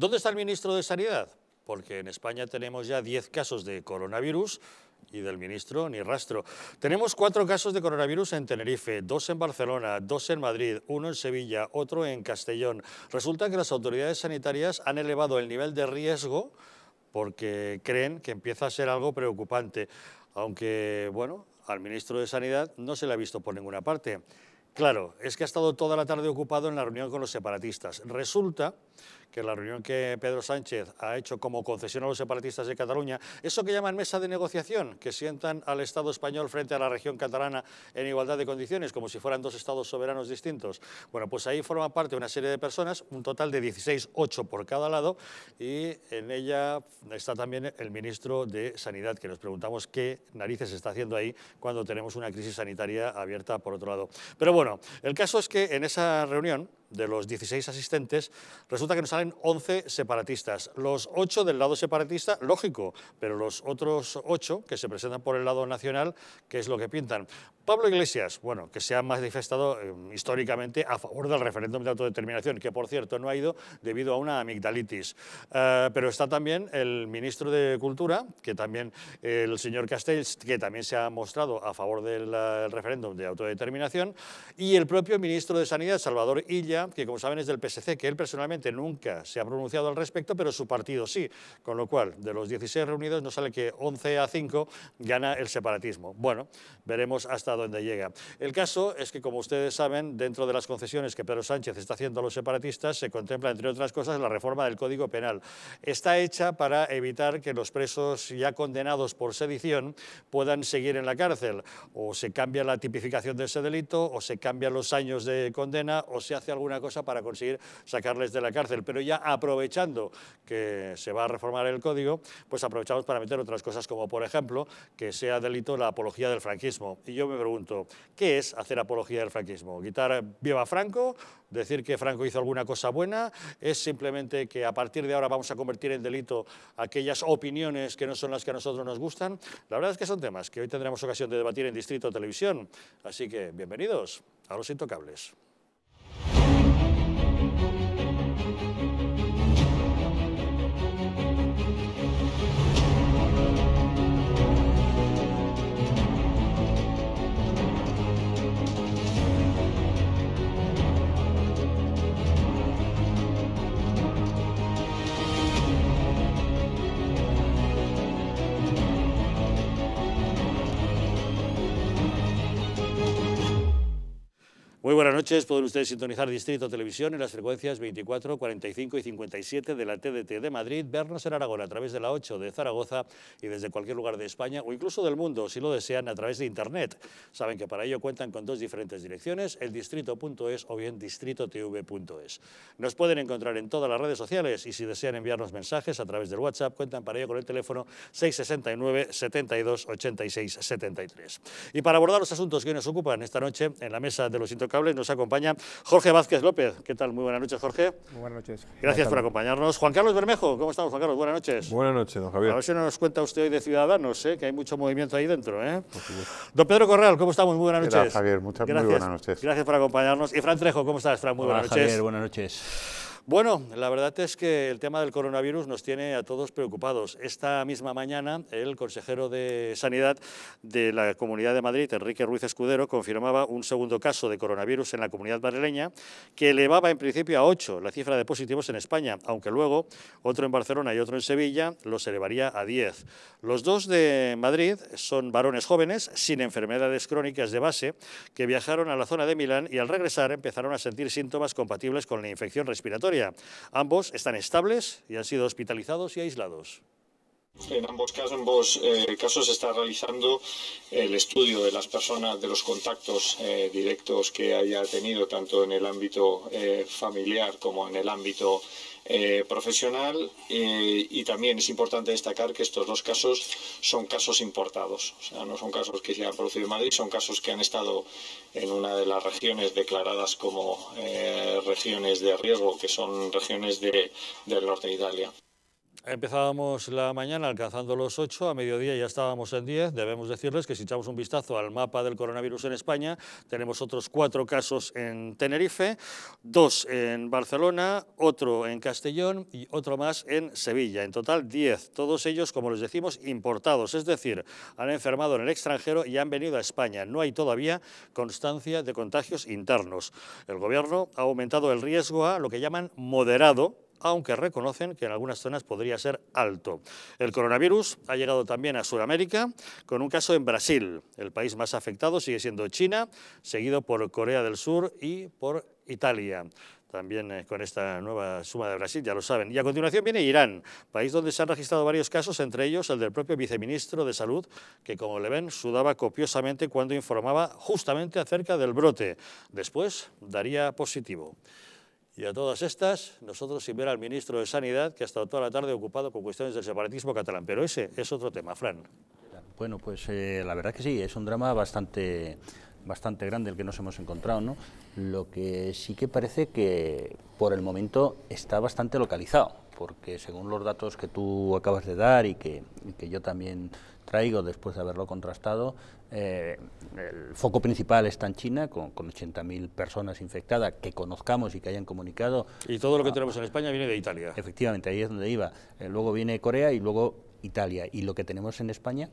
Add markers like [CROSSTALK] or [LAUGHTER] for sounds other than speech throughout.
¿Dónde está el ministro de Sanidad? Porque en España tenemos ya 10 casos de coronavirus y del ministro ni rastro. Tenemos cuatro casos de coronavirus en Tenerife, dos en Barcelona, dos en Madrid, uno en Sevilla, otro en Castellón. Resulta que las autoridades sanitarias han elevado el nivel de riesgo porque creen que empieza a ser algo preocupante, aunque, bueno, al ministro de Sanidad no se le ha visto por ninguna parte. Claro, es que ha estado toda la tarde ocupado en la reunión con los separatistas. Resulta que la reunión que Pedro Sánchez ha hecho como concesión a los separatistas de Cataluña, eso que llaman mesa de negociación, que sientan al Estado español frente a la región catalana en igualdad de condiciones, como si fueran dos Estados soberanos distintos. Bueno, pues ahí forma parte una serie de personas, un total de 16, 8 por cada lado, y en ella está también el ministro de Sanidad, que nos preguntamos qué narices está haciendo ahí cuando tenemos una crisis sanitaria abierta por otro lado. Pero bueno, el caso es que en esa reunión de los 16 asistentes, resulta que nos salen 11 separatistas. Los 8 del lado separatista, lógico, pero los otros 8 que se presentan por el lado nacional, que es lo que pintan? Pablo Iglesias, bueno, que se ha manifestado eh, históricamente a favor del referéndum de autodeterminación, que por cierto no ha ido debido a una amigdalitis. Eh, pero está también el ministro de Cultura, que también el señor Castells, que también se ha mostrado a favor del eh, referéndum de autodeterminación, y el propio ministro de Sanidad, Salvador Illa, que como saben es del PSC, que él personalmente nunca se ha pronunciado al respecto, pero su partido sí, con lo cual de los 16 reunidos no sale que 11 a 5 gana el separatismo. Bueno, veremos hasta dónde llega. El caso es que, como ustedes saben, dentro de las concesiones que Pedro Sánchez está haciendo a los separatistas se contempla, entre otras cosas, la reforma del Código Penal. Está hecha para evitar que los presos ya condenados por sedición puedan seguir en la cárcel. O se cambia la tipificación de ese delito, o se cambian los años de condena, o se hace alguna una cosa para conseguir sacarles de la cárcel. Pero ya aprovechando que se va a reformar el código, pues aprovechamos para meter otras cosas como, por ejemplo, que sea delito la apología del franquismo. Y yo me pregunto, ¿qué es hacer apología del franquismo? ¿Quitar viva Franco? ¿Decir que Franco hizo alguna cosa buena? ¿Es simplemente que a partir de ahora vamos a convertir en delito aquellas opiniones que no son las que a nosotros nos gustan? La verdad es que son temas que hoy tendremos ocasión de debatir en Distrito Televisión. Así que bienvenidos a Los Intocables. Muy buenas noches, pueden ustedes sintonizar Distrito Televisión en las frecuencias 24, 45 y 57 de la TDT de Madrid, vernos en Aragón a través de la 8 de Zaragoza y desde cualquier lugar de España o incluso del mundo, si lo desean, a través de Internet. Saben que para ello cuentan con dos diferentes direcciones, el distrito.es o bien distritotv.es. Nos pueden encontrar en todas las redes sociales y si desean enviarnos mensajes a través del WhatsApp, cuentan para ello con el teléfono 669 72 86 73. Y para abordar los asuntos que nos ocupan esta noche en la mesa de los nos acompaña Jorge Vázquez López. ¿Qué tal? Muy buenas noches, Jorge. Muy buenas noches. Gracias por acompañarnos. Juan Carlos Bermejo, ¿cómo estamos, Juan Carlos? Buenas noches. Buenas noches, don Javier. A ver si nos cuenta usted hoy de Ciudadanos, ¿eh? que hay mucho movimiento ahí dentro. ¿eh? Don Pedro Corral, ¿cómo estamos? Muy buenas noches. Gracias, Javier? Muchas gracias. Muy buenas noches. Gracias por acompañarnos. Y Fran Trejo, ¿cómo estás, Fran? Muy buenas noches. Javier, buenas noches. Bueno, la verdad es que el tema del coronavirus nos tiene a todos preocupados. Esta misma mañana, el consejero de Sanidad de la Comunidad de Madrid, Enrique Ruiz Escudero, confirmaba un segundo caso de coronavirus en la comunidad madrileña, que elevaba en principio a 8 la cifra de positivos en España, aunque luego otro en Barcelona y otro en Sevilla los elevaría a 10. Los dos de Madrid son varones jóvenes sin enfermedades crónicas de base que viajaron a la zona de Milán y al regresar empezaron a sentir síntomas compatibles con la infección respiratoria Ambos están estables y han sido hospitalizados y aislados. En ambos casos, ambos, eh, se está realizando el estudio de las personas, de los contactos eh, directos que haya tenido tanto en el ámbito eh, familiar como en el ámbito profesional y también es importante destacar que estos dos casos son casos importados, o sea, no son casos que se han producido en Madrid, son casos que han estado en una de las regiones declaradas como regiones de riesgo, que son regiones del norte de Italia. Empezábamos la mañana alcanzando los 8, a mediodía ya estábamos en 10. Debemos decirles que si echamos un vistazo al mapa del coronavirus en España, tenemos otros cuatro casos en Tenerife, dos en Barcelona, otro en Castellón y otro más en Sevilla. En total 10, todos ellos, como les decimos, importados, es decir, han enfermado en el extranjero y han venido a España. No hay todavía constancia de contagios internos. El Gobierno ha aumentado el riesgo a lo que llaman moderado, aunque reconocen que en algunas zonas podría ser alto. El coronavirus ha llegado también a Sudamérica, con un caso en Brasil. El país más afectado sigue siendo China, seguido por Corea del Sur y por Italia también eh, con esta nueva suma de Brasil, ya lo saben. Y a continuación viene Irán, país donde se han registrado varios casos, entre ellos el del propio viceministro de Salud, que como le ven, sudaba copiosamente cuando informaba justamente acerca del brote. Después daría positivo. Y a todas estas, nosotros sin ver al ministro de Sanidad, que ha estado toda la tarde ocupado con cuestiones del separatismo catalán. Pero ese es otro tema, Fran. Bueno, pues eh, la verdad que sí, es un drama bastante, bastante grande el que nos hemos encontrado, ¿no? Lo que sí que parece que por el momento está bastante localizado, porque según los datos que tú acabas de dar y que, y que yo también traigo después de haberlo contrastado, eh, el foco principal está en China, con, 80.000 personas infectadas que conozcamos y que hayan comunicado. Y todo lo que ah, tenemos en España viene de Italia. Efectivamente, ahí es donde iba. Eh, luego viene Corea y luego Italia. Y lo que tenemos en España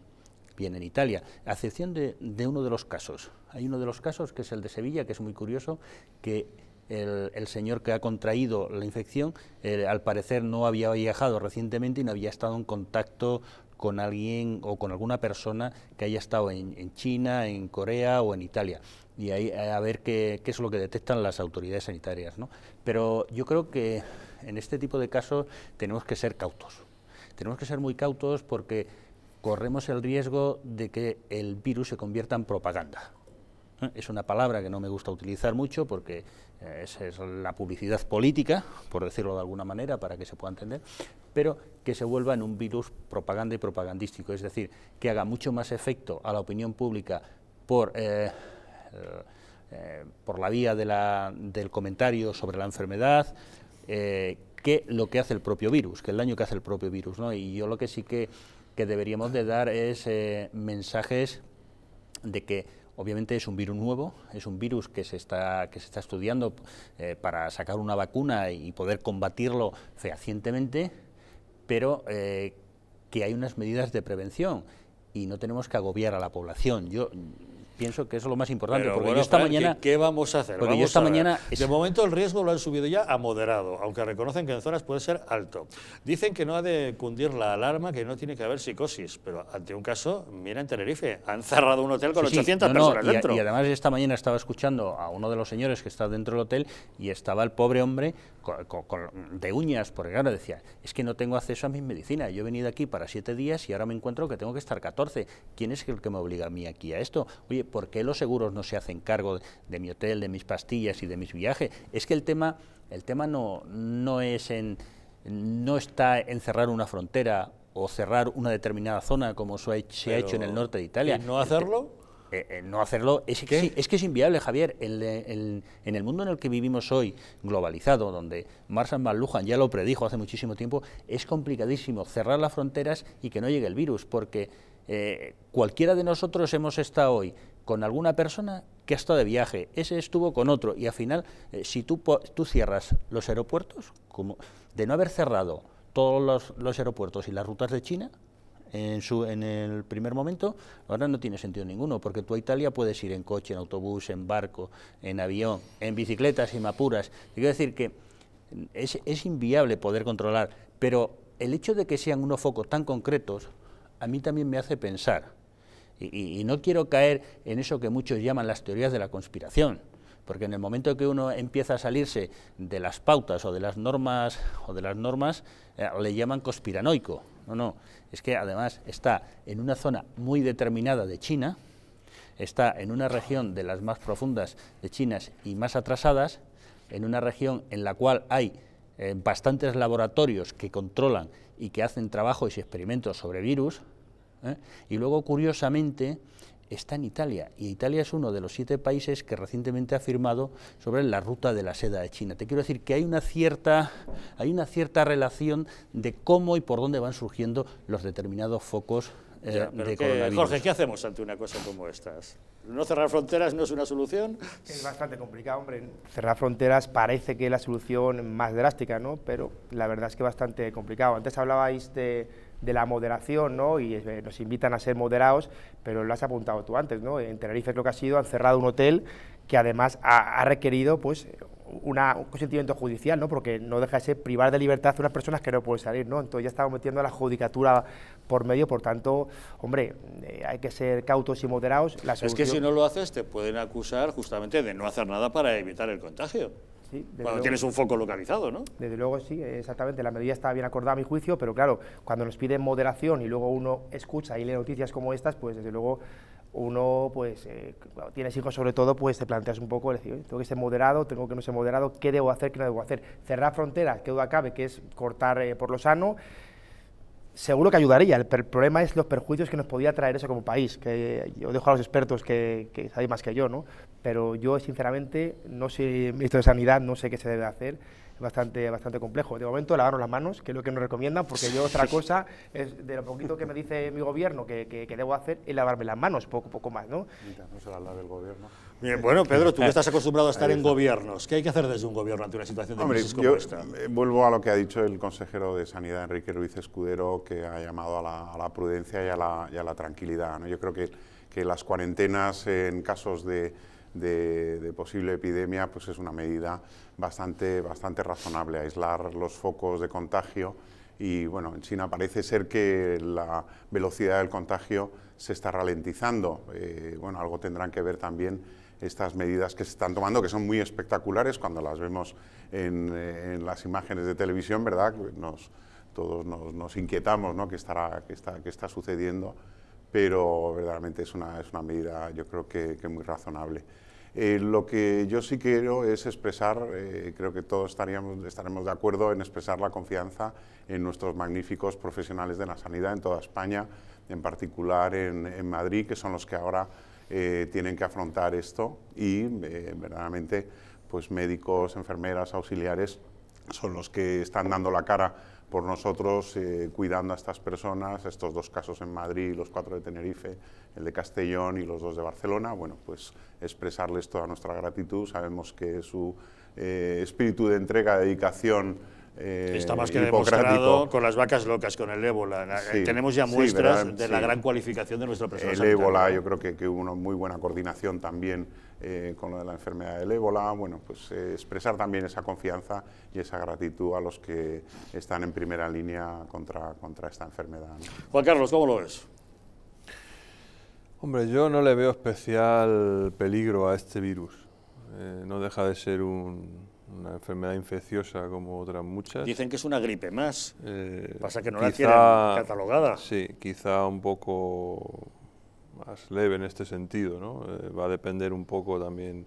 viene en Italia, a excepción de, uno de los casos. Hay uno de los casos que es el de Sevilla, que es muy curioso, que el, señor que ha contraído la infección, eh, al parecer no había viajado recientemente y no había estado en contacto con alguien o con alguna persona que haya estado en, China, en Corea o en Italia. Y ahí eh, a ver qué, es lo que detectan las autoridades sanitarias. Pero yo creo que en este tipo de casos tenemos que ser cautos. Tenemos que ser muy cautos porque corremos el riesgo de que el virus se convierta en propaganda ¿eh? Es una palabra que no me gusta utilizar mucho porque eh, es, es la publicidad política, por decirlo de alguna manera, para que se pueda entender, pero que se vuelva en un virus propaganda y propagandístico, es decir, que haga mucho más efecto a la opinión pública por... Eh, por la vía de la, del comentario sobre la enfermedad, que lo que hace el propio virus, que el daño que hace el propio virus. ¿no? Y yo lo que sí que, que deberíamos de dar es mensajes de que Obviamente es un virus nuevo, es un virus que se está, que se está estudiando eh, para sacar una vacuna y poder combatirlo fehacientemente, pero eh, que hay unas medidas de prevención y no tenemos que agobiar a la población pienso que eso es lo más importante. porque yo esta mañana. ¿Qué vamos a hacer? Porque esta mañana. De momento el riesgo lo han subido ya a moderado, aunque reconocen que en zonas puede ser alto. Dicen que no ha de cundir la alarma, que no tiene que haber psicosis, pero ante un caso, mira en Tenerife, han cerrado un hotel con 800 personas dentro. Y además esta mañana estaba escuchando a uno de los señores que está dentro del hotel y estaba el pobre hombre con, de uñas, porque claro, decía, es que no tengo acceso a mi medicina, yo he venido aquí para siete días y ahora me encuentro que tengo que estar 14. ¿Quién es el que me obliga a mí aquí a esto? Oye, ¿por qué los seguros no se hacen cargo de, mi hotel, de mis pastillas y de mis viajes? Es que el tema, el tema no, no, es en, no está en cerrar una frontera o cerrar una determinada zona como se ha hecho en el norte de Italia. no hacerlo? Eh, eh, no hacerlo es, que es inviable, Javier. en el mundo en el que vivimos hoy, globalizado, donde Marshall Van Lujan ya lo predijo hace muchísimo tiempo, es complicadísimo cerrar las fronteras y que no llegue el virus, porque eh, cualquiera de nosotros hemos estado hoy con alguna persona que ha estado de viaje, ese estuvo con otro, y al final, eh, si tú, cierras los aeropuertos, como de no haber cerrado todos los, aeropuertos y las rutas de China, en, su, en el primer momento, ahora no tiene sentido ninguno, porque tú a Italia puedes ir en coche, en autobús, en barco, en avión, en bicicletas, y mapuras... Quiero decir que es, es inviable poder controlar, pero el hecho de que sean unos focos tan concretos, a mí también me hace pensar y, no quiero caer en eso que muchos llaman las teorías de la conspiración, porque en el momento que uno empieza a salirse de las pautas o de las normas, o de las normas eh, le llaman conspiranoico. No, no, es que además está en una zona muy determinada de China, está en una región de las más profundas de China y más atrasadas, en una región en la cual hay eh, bastantes laboratorios que controlan y que hacen trabajos y experimentos sobre virus, ¿eh? Y luego, curiosamente, está en Italia, y Italia es uno de los siete países que recientemente ha firmado sobre la ruta de la seda de China. Te quiero decir que hay una cierta, hay una cierta relación de cómo y por dónde van surgiendo los determinados focos eh, de coronavirus. Jorge, ¿qué hacemos ante una cosa como estas? ¿No cerrar fronteras no es una solución? Es bastante complicado, hombre. Cerrar fronteras parece que es la solución más drástica, ¿no? Pero la verdad es que es bastante complicado. Antes hablabais de de la moderación, ¿no? Y eh, nos invitan a ser moderados, pero lo has apuntado tú antes, ¿no? En Tenerife lo que ha sido, han cerrado un hotel que además ha, requerido, pues, un consentimiento judicial, ¿no? Porque no deja privar de libertad a unas personas que no pueden salir, ¿no? Entonces ya estamos metiendo a la judicatura por medio, por tanto, hombre, eh, hay que ser cautos y moderados. Es que si no lo haces te pueden acusar justamente de no hacer nada para evitar el contagio cuando tienes un foco localizado, ¿no? Desde luego sí, exactamente. La medida está bien acordada a mi juicio, pero claro, cuando nos piden moderación y luego uno escucha y lee noticias como estas, pues desde luego uno, pues, eh, cuando tienes hijos sobre todo, pues te planteas un poco, decir, tengo que ser moderado, tengo que no ser moderado, ¿qué debo hacer, qué no debo hacer? Cerrar fronteras, ¿qué duda cabe, que es cortar eh, por lo sano seguro que ayudaría. El, problema es los perjuicios que nos podía traer eso como país, que yo dejo a los expertos que, que más que yo, ¿no? Pero yo, sinceramente, no soy ministro de Sanidad, no sé qué se debe hacer. Es bastante, bastante complejo. De momento, lavarnos las manos, que es lo que nos recomiendan, porque yo otra cosa, es de lo poquito que me dice mi gobierno que, que, debo hacer, es lavarme las manos, poco, poco más, ¿no? no se gobierno bueno, Pedro, tú que eh, estás acostumbrado a estar en gobiernos, ¿qué hay que hacer desde un gobierno ante una situación de crisis como esta? Eh, vuelvo a lo que ha dicho el consejero de Sanidad, Enrique Ruiz Escudero, que ha llamado a la, prudencia y a la, tranquilidad. Yo creo que, las cuarentenas en casos de, de, posible epidemia pues es una medida bastante, bastante razonable, aislar los focos de contagio y bueno, en China parece ser que la velocidad del contagio se está ralentizando. Eh, bueno, algo tendrán que ver también estas medidas que se están tomando, que son muy espectaculares cuando las vemos en, eh, las imágenes de televisión, ¿verdad? todos nos, inquietamos, ¿no? ¿Qué, está, sucediendo? Pero verdaderamente es una, medida, yo creo que muy razonable. Eh, lo que yo sí quiero es expresar, eh, creo que todos estaremos de acuerdo en expresar la confianza en nuestros magníficos profesionales de la sanidad en toda España, en particular en, Madrid, que son los que ahora eh, tienen que afrontar esto y verdaderamente pues médicos, enfermeras, auxiliares son los que están dando la cara por nosotros eh, cuidando a estas personas, estos dos casos en Madrid, los cuatro de Tenerife, el de Castellón y los dos de Barcelona, bueno, pues expresarles toda nuestra gratitud, sabemos que su eh, espíritu de entrega, dedicación, eh, Está más que demostrado con las vacas locas, con el ébola. Eh, tenemos ya muestras de la gran cualificación de nuestro personal. El ébola, yo creo que, que hubo una muy buena coordinación también eh, con lo de la enfermedad del ébola, bueno, pues eh, expresar también esa confianza y esa gratitud a los que están en primera línea contra, contra esta enfermedad. Juan Carlos, ¿cómo lo ves? Hombre, yo no le veo especial peligro a este virus. Eh, no deja de ser una enfermedad infecciosa como otras muchas. Dicen que es una gripe más. Pasa que no la tienen catalogada. Sí, quizá un poco más leve en este sentido. ¿no? Eh, va a depender un poco también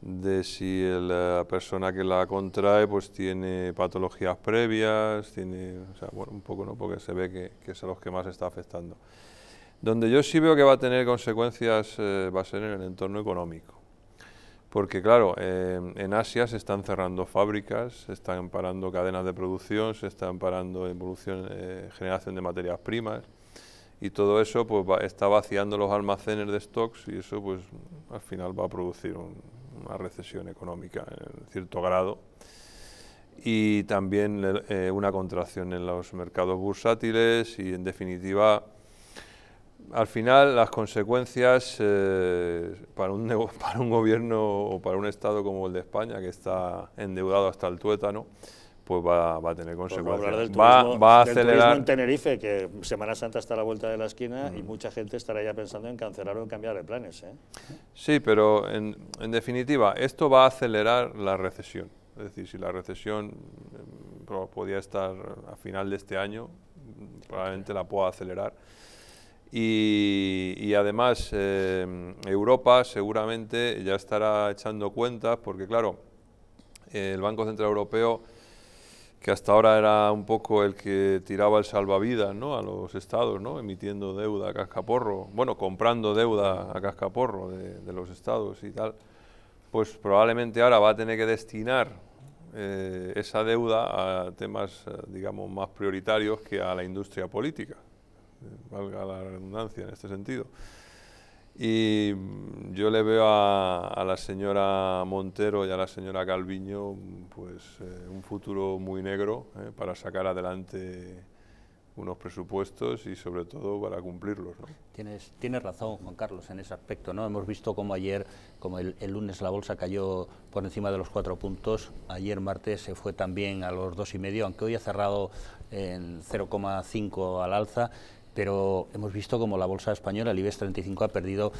de si eh, la persona que la contrae pues tiene patologías previas, tiene, un poco no, porque se ve que, que es a los que más está afectando. Donde yo sí veo que va a tener consecuencias eh, va a ser en el entorno económico. Porque claro, en Asia se están cerrando fábricas, se están parando cadenas de producción, se están parando evolución, generación de materias primas y todo eso pues está vaciando los almacenes de stocks y eso pues al final va a producir una recesión económica en cierto grado y también eh, eh, una contracción en los mercados bursátiles y en definitiva al final las consecuencias eh, para, un [LAUGHS] para un gobierno o para un Estado como el de España que está endeudado hasta el tuétano pues va, a tener pues consecuencias. va, va, a del acelerar. en Tenerife, que Semana Santa está a la vuelta de la esquina y mm. mucha gente estará ya pensando en cancelar o en cambiar de planes. ¿eh? Sí, pero en, definitiva, esto va a acelerar la recesión. Es decir, si la recesión eh, podía estar a final de este año, probablemente la pueda acelerar. Y, además, eh, Europa seguramente ya estará echando cuentas, porque claro, el Banco Central Europeo que hasta ahora era un poco el que tiraba el salvavidas ¿no? a los estados, ¿no? emitiendo deuda a cascaporro, bueno, comprando deuda a cascaporro de, de los estados y tal, pues probablemente ahora va a tener que destinar eh, esa deuda a temas, eh, digamos, más prioritarios que a la industria política, eh, valga la redundancia en este sentido. Y mm, yo le veo a, la señora Montero y a la señora Calviño pues, eh, un futuro muy negro eh, para sacar adelante unos presupuestos y sobre todo para cumplirlos. Tienes, tienes razón, Juan Carlos, en ese aspecto. ¿no? Hemos visto como ayer, como el, lunes la bolsa cayó por encima de los cuatro puntos, ayer martes se fue también a los dos y medio, aunque hoy ha cerrado en 0,5 al alza pero hemos visto como la bolsa española, el IBEX 35, ha perdido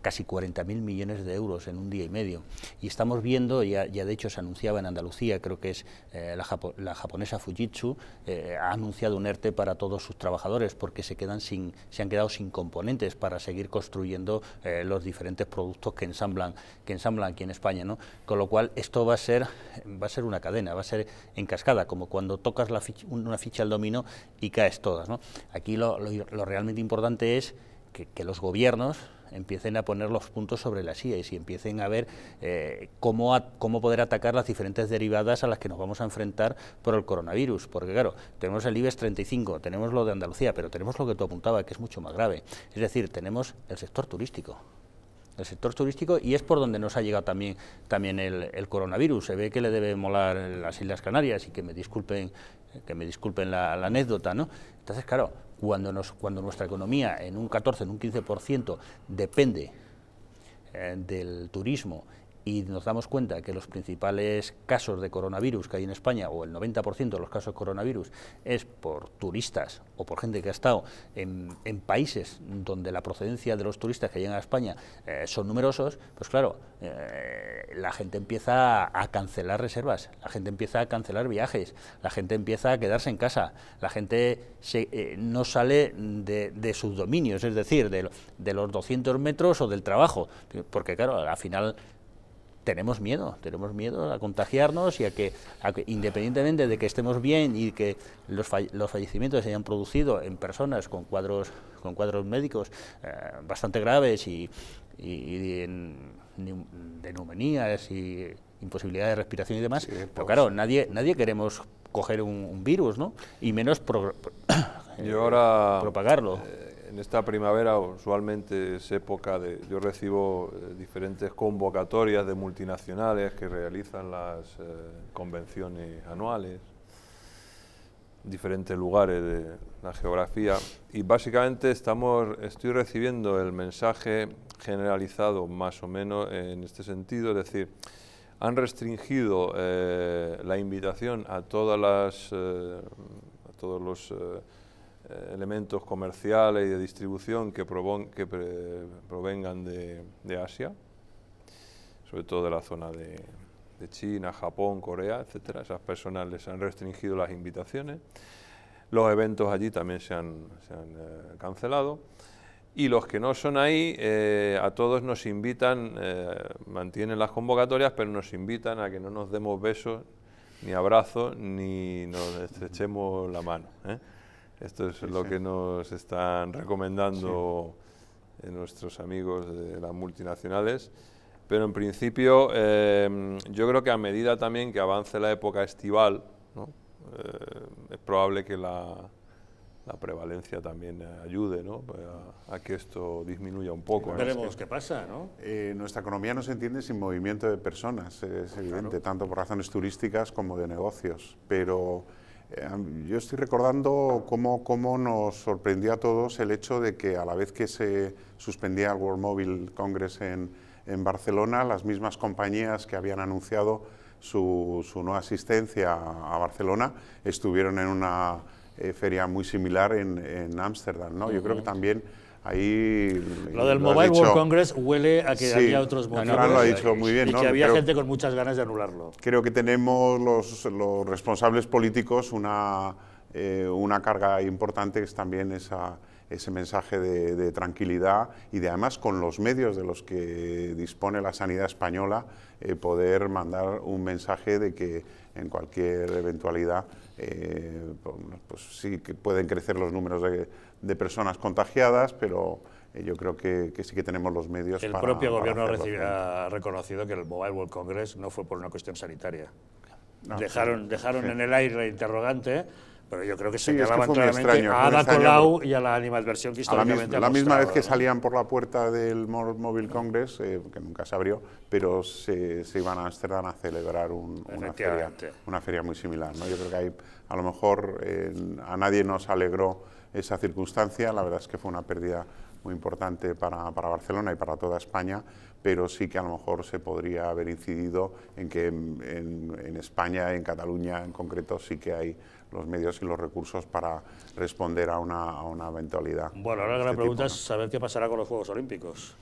casi 40.000 millones de euros en un día y medio. Y estamos viendo, ya, ya de hecho se anunciaba en Andalucía, creo que es eh, la, japonesa Fujitsu, eh, ha anunciado un ERTE para todos sus trabajadores porque se, quedan sin, se han quedado sin componentes para seguir construyendo eh, los diferentes productos que ensamblan, que ensamblan aquí en España. ¿no? Con lo cual, esto va a, ser, va a ser una cadena, va a ser en cascada, como cuando tocas una ficha al domino y caes todas. Aquí lo realmente importante es que, los gobiernos empiecen a poner los puntos sobre las IAs y empiecen a ver eh, cómo, cómo poder atacar las diferentes derivadas a las que nos vamos a enfrentar por el coronavirus. Porque claro, tenemos el IBEX 35, tenemos lo de Andalucía, pero tenemos lo que tú apuntabas, que es mucho más grave. Es decir, tenemos el sector turístico el sector turístico y es por donde nos ha llegado también, también el, coronavirus. Se ve que le debe molar las Islas Canarias y que me disculpen, que me disculpen la, la anécdota, ¿no? Entonces, claro, cuando, nuestra economía en un 14, en un 15% depende eh, del turismo y nos damos cuenta que los principales casos de coronavirus que hay en España, o el 90% de los casos de coronavirus, es por turistas o por gente que ha estado en, países donde la procedencia de los turistas que llegan a España eh, son numerosos, pues claro, eh, la gente empieza a cancelar reservas, la gente empieza a cancelar viajes, la gente empieza a quedarse en casa, la gente se, eh, no sale de, sus dominios, es decir, de, de los 200 metros o del trabajo, porque claro, al final tenemos miedo, tenemos miedo a contagiarnos y a que, independientemente de que estemos bien y que los, fallecimientos se hayan producido en personas con cuadros, con cuadros médicos eh, bastante graves y, de neumonías y imposibilidad de respiración y demás, pero pues. claro, nadie, nadie queremos coger un, virus, ¿no? Y menos [COUGHS] propagarlo. Eh, en esta primavera, usualmente es época de... Yo recibo eh, diferentes convocatorias de multinacionales que realizan las eh, convenciones anuales, diferentes lugares de la geografía, y básicamente estamos, estoy recibiendo el mensaje generalizado más o menos en este sentido, es decir, han restringido eh, la invitación a todas las... a todos los eh, elementos comerciales y de distribución que, que provengan de, Asia, sobre todo de la zona de, China, Japón, Corea, etcétera. Esas personas les han restringido las invitaciones. Los eventos allí también se han, eh, cancelado. Y los que no son ahí, eh, a todos nos invitan, mantienen las convocatorias, pero nos invitan a que no nos demos besos, ni abrazos, ni nos estrechemos la mano. Esto es lo que nos están recomendando nuestros amigos de las multinacionales. Pero en principio, em, yo creo que a medida también que avance la época estival, eh, es probable que la, prevalencia también ayude pues a, que esto disminuya un poco. Veremos qué pasa. ¿no? Eh, nuestra economía no se entiende sin movimiento de personas, es evidente, tanto por razones turísticas como de negocios. Pero eh, yo estoy recordando cómo, cómo, nos sorprendió a todos el hecho de que a la vez que se suspendía el World Mobile Congress en, en Barcelona, las mismas compañías que habían anunciado su, su no asistencia a, Barcelona estuvieron en una eh, feria muy similar en Ámsterdam. ¿no? Yo creo que también lo del Mobile World Congress huele a que había otros motivos no, lo ha dicho muy bien, y que había gente con muchas ganas de anularlo. Creo que tenemos los, responsables políticos una, eh, una carga importante que es también ese mensaje de, tranquilidad y de además con los medios de los que dispone la sanidad española eh, poder mandar un mensaje de que en cualquier eventualidad eh, pues, pues sí que pueden crecer los números de de personas contagiadas, pero eh, yo creo que, sí que tenemos los medios el para... El propio gobierno ha reconocido que el Mobile World Congress no fue por una cuestión sanitaria. dejaron dejaron en el aire interrogante, pero yo creo que se sí, claramente a Ada Colau y a la animadversión que históricamente La misma, la misma vez que salían por la puerta del Mobile Congress, eh, que nunca se abrió, pero se, iban a Amsterdam a celebrar un, una, feria, muy similar. ¿no? Yo creo que ahí a lo mejor eh, a nadie nos alegró esa circunstancia. La verdad es que fue una pérdida muy importante para, Barcelona y para toda España, pero sí que a lo mejor se podría haber incidido en que en, España, en Cataluña en concreto, sí que hay los medios y los recursos para responder a una, eventualidad. Bueno, ahora la este gran pregunta es saber qué pasará con los Juegos Olímpicos.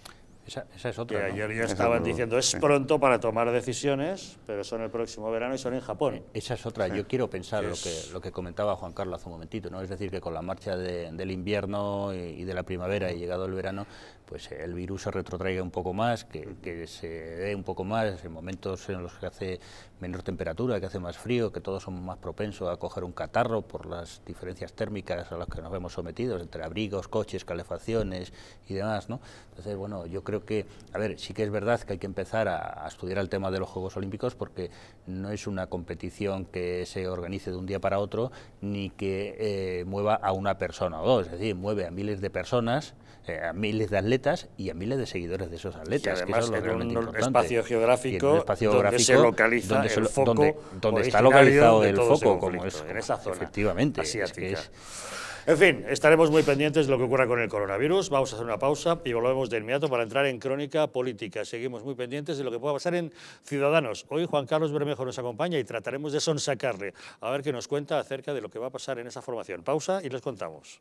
Esa, es otra. ayer ya estaban diciendo, es pronto para tomar decisiones, pero son el próximo verano y son en Japón. E, esa es otra. Yo quiero pensar lo, que, lo que comentaba Juan Carlos hace un momentito, ¿no? Es decir, que con la marcha del invierno y, de la primavera y llegado el verano, pues el virus se retrotraiga un poco más, que, se dé un poco más en momentos en los que hace menor temperatura, que hace más frío, que todos somos más propensos a coger un catarro por las diferencias térmicas a las que nos vemos sometidos, entre abrigos, coches, calefacciones y demás, ¿no? Entonces, bueno, yo creo que, a ver, sí que es verdad que hay que empezar a, estudiar el tema de los Juegos Olímpicos porque no es una competición que se organice de un día para otro ni que eh, mueva a una persona o dos, es decir, mueve a miles de personas eh, a miles de atletas y a miles de seguidores de esos atletas. Y además, que es en, un espacio geográfico, espacio donde se localiza el foco donde, donde está localizado el foco, como es en esa zona efectivamente. así Es que es, en fin, estaremos muy pendientes de lo que ocurra con el coronavirus. Vamos a hacer una pausa y volvemos de inmediato para entrar en crónica política. Seguimos muy pendientes de lo que pueda pasar en Ciudadanos. Hoy Juan Carlos Bermejo nos acompaña y trataremos de sonsacarle, a ver qué nos cuenta acerca de lo que va a pasar en esa formación. Pausa y les contamos.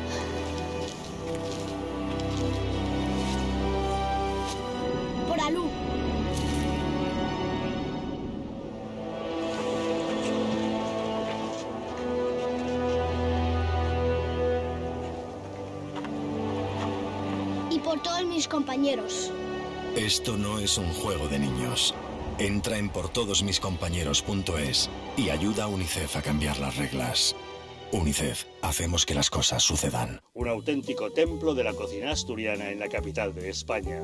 compañeros. Esto no es un juego de niños. Entra en por todos mis y ayuda a UNICEF a cambiar las reglas. UNICEF, hacemos que las cosas sucedan. Un auténtico templo de la cocina asturiana en la capital de España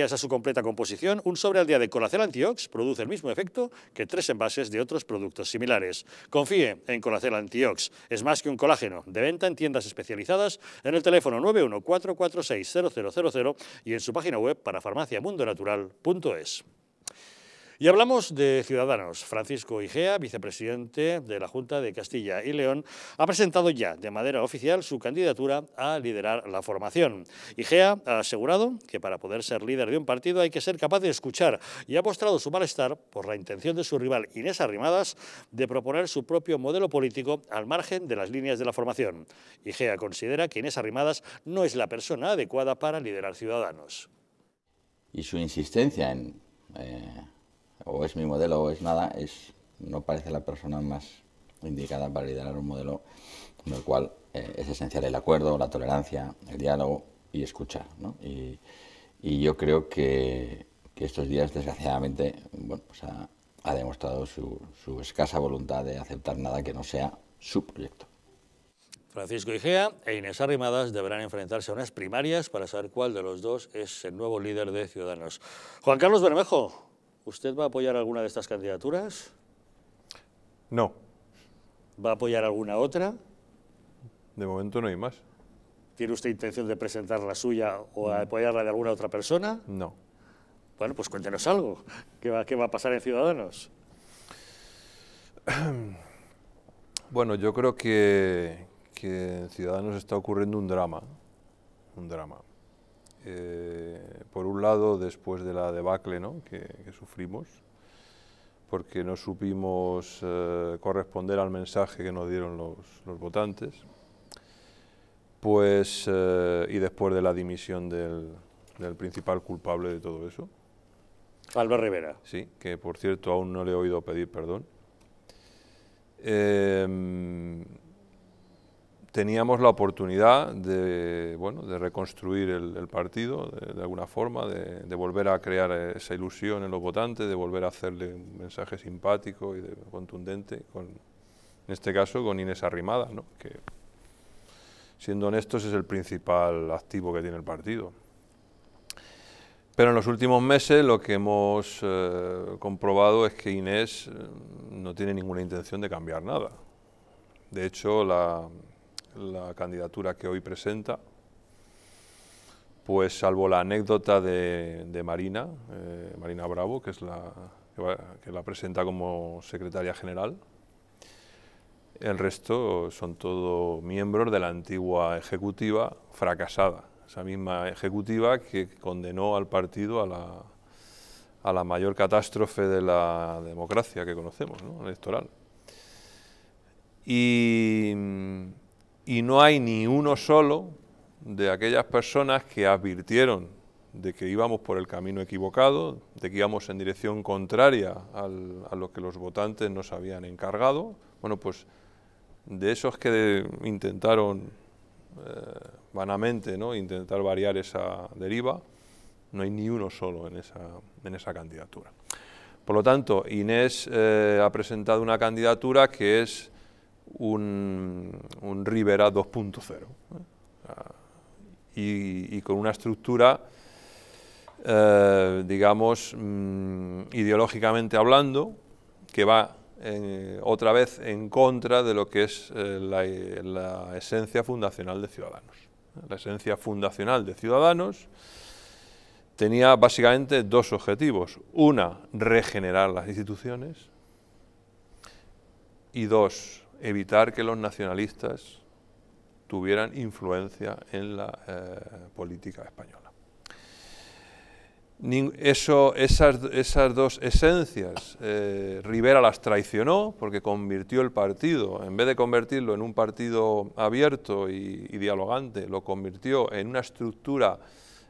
a su completa composición, un sobre al día de Colacel Antiox produce el mismo efecto que tres envases de otros productos similares. Confíe en Colacel Antiox, es más que un colágeno, de venta en tiendas especializadas, en el teléfono 914460000 y en su página web para farmaciamundonatural.es. Y hablamos de Ciudadanos. Francisco Igea, vicepresidente de la Junta de Castilla y León, ha presentado ya de manera oficial su candidatura a liderar la formación. Igea ha asegurado que para poder ser líder de un partido hay que ser capaz de escuchar y ha mostrado su malestar por la intención de su rival Inés Arrimadas de proponer su propio modelo político al margen de las líneas de la formación. Igea considera que Inés Arrimadas no es la persona adecuada para liderar Ciudadanos. Y su insistencia en eh, o es mi modelo o es nada, es, no parece la persona más indicada para liderar un modelo en el cual eh, es esencial el acuerdo, la tolerancia, el diálogo y escuchar. Y, yo creo que, estos días, desgraciadamente, pues ha, demostrado su, su escasa voluntad de aceptar nada que no sea su proyecto. Francisco Igea e Inés Arrimadas deberán enfrentarse a unas primarias para saber cuál de los dos es el nuevo líder de Ciudadanos. Juan Carlos Bermejo, ¿Usted va a apoyar alguna de estas candidaturas? No. ¿Va a apoyar alguna otra? De momento no hay más. ¿Tiene usted intención de presentar la suya o apoyarla de alguna otra persona? No. Bueno, pues cuéntenos algo. ¿Qué va, qué va a pasar en Ciudadanos? [CLEARS THROAT] Bueno, yo creo que, que en Ciudadanos está ocurriendo un drama. Un drama. Eh, por un lado, después de la debacle que, sufrimos, porque no supimos eh, corresponder al mensaje que nos dieron los, votantes, pues, eh, y después de la dimisión del, principal culpable de todo eso. Álvaro Rivera. Sí, que por cierto aún no le he oído pedir perdón. Eh, teníamos la oportunidad de, bueno, reconstruir el, partido de, alguna forma, de, volver a crear esa ilusión en los votantes, de volver a hacerle un mensaje simpático y contundente, con, en este caso con Inés Arrimada, ¿no? que siendo honestos es el principal activo que tiene el partido. Pero en los últimos meses lo que hemos eh, comprobado es que Inés eh, no tiene ninguna intención de cambiar nada. De hecho, la, la candidatura que hoy presenta, pues salvo la anécdota de, Marina, eh, Marina Bravo, que es la que, la presenta como secretaria general, el resto son todos miembros de la antigua ejecutiva fracasada, esa misma ejecutiva que condenó al partido a la, a la mayor catástrofe de la democracia que conocemos, ¿no? electoral. Y y no hay ni uno solo de aquellas personas que advirtieron de que íbamos por el camino equivocado, de que íbamos en dirección contraria a lo que los votantes nos habían encargado. Bueno, pues de esos que intentaron eh, vanamente ¿no? intentar variar esa deriva, no hay ni uno solo en esa, en esa candidatura. Por lo tanto, Inés eh, ha presentado una candidatura que es un, un Rivera 2.0 ¿eh? y, con una estructura, eh, digamos, mm, ideológicamente hablando, que va otra vez en contra de lo que es eh, la, esencia fundacional de Ciudadanos. La esencia fundacional de Ciudadanos tenía básicamente dos objetivos. Una, regenerar las instituciones y dos, evitar que los nacionalistas tuvieran influencia en la eh, política española. esas, esas, dos esencias, eh, Rivera las traicionó porque convirtió el partido, en vez de convertirlo en un partido abierto y dialogante, lo convirtió en una estructura